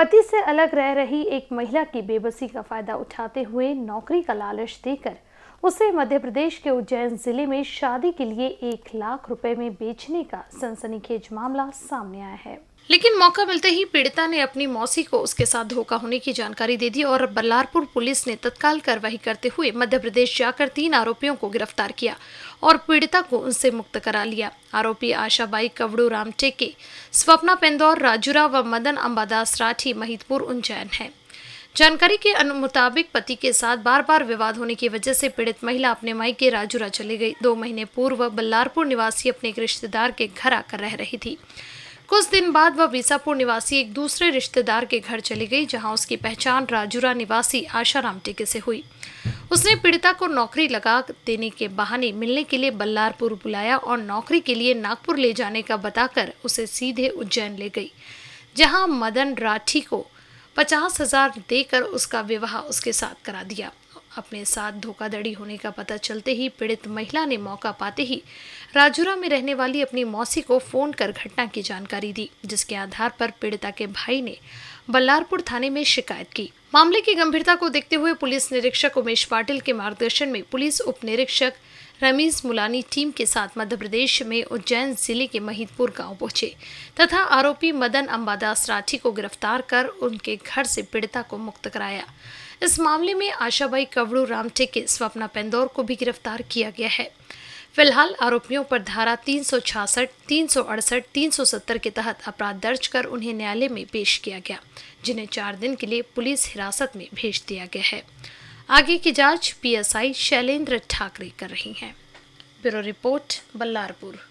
पति से अलग रह रही एक महिला की बेबसी का फायदा उठाते हुए नौकरी का लालच देकर उसे मध्य प्रदेश के उज्जैन जिले में शादी के लिए एक लाख रुपए में बेचने का सनसनीखेज मामला सामने आया है लेकिन मौका मिलते ही पीड़िता ने अपनी मौसी को उसके साथ धोखा होने की जानकारी दे दी और बल्लारपुर पुलिस ने तत्काल कार्रवाई करते हुए मध्य प्रदेश जाकर तीन आरोपियों को गिरफ्तार किया और पीड़िता को उनसे मुक्त करा लिया आरोपी आशाबाई कवड़ू राम टेके स्वप्ना पेंदौर राजूरा व मदन अम्बादास राठी महितपुर उज्जैन है जानकारी के मुताबिक पति के साथ बार बार विवाद होने की वजह से पीड़ित महिला अपने माई के राजूरा चली गई दो महीने पूर्व बल्लारपुर निवासी अपने एक रिश्तेदार के घर आकर रह रही थी कुछ दिन बाद वह बीसापुर निवासी एक दूसरे रिश्तेदार के घर चली गई जहां उसकी पहचान राजूरा निवासी आशाराम टेके से हुई उसने पीड़िता को नौकरी लगा देने के बहाने मिलने के लिए बल्लारपुर बुलाया और नौकरी के लिए नागपुर ले जाने का बताकर उसे सीधे उज्जैन ले गई जहां मदन राठी को पचास हजार देकर उसका विवाह उसके साथ करा दिया अपने साथ धोखाधड़ी होने का पता चलते ही पीड़ित महिला ने मौका पाते ही राजुरा में रहने वाली अपनी मौसी को फोन कर घटना की जानकारी दी जिसके आधार पर पीड़िता के भाई ने बल्लारपुर थाने में शिकायत की मामले की गंभीरता को देखते हुए पुलिस निरीक्षक उमेश पाटिल के मार्गदर्शन में पुलिस उप निरीक्षक रमीज मुलानी टीम के साथ मध्य प्रदेश में उज्जैन जिले के महितपुर गांव पहुंचे तथा आरोपी मदन अम्बादास राठी को गिरफ्तार कर उनके घर से पीड़िता को मुक्त कराया इस मामले में आशाबाई कवड़ू रामटेके स्वप्ना पेंदौर को भी गिरफ्तार किया गया है फिलहाल आरोपियों पर धारा तीन सौ छियासठ तीन सौ अड़सठ तीन सौ सत्तर के तहत अपराध दर्ज कर उन्हें न्यायालय में पेश किया गया जिन्हें चार दिन के लिए पुलिस हिरासत में भेज दिया गया है आगे की जांच पीएसआई शैलेंद्र ठाकरे कर रही हैं ब्यूरो रिपोर्ट बल्लारपुर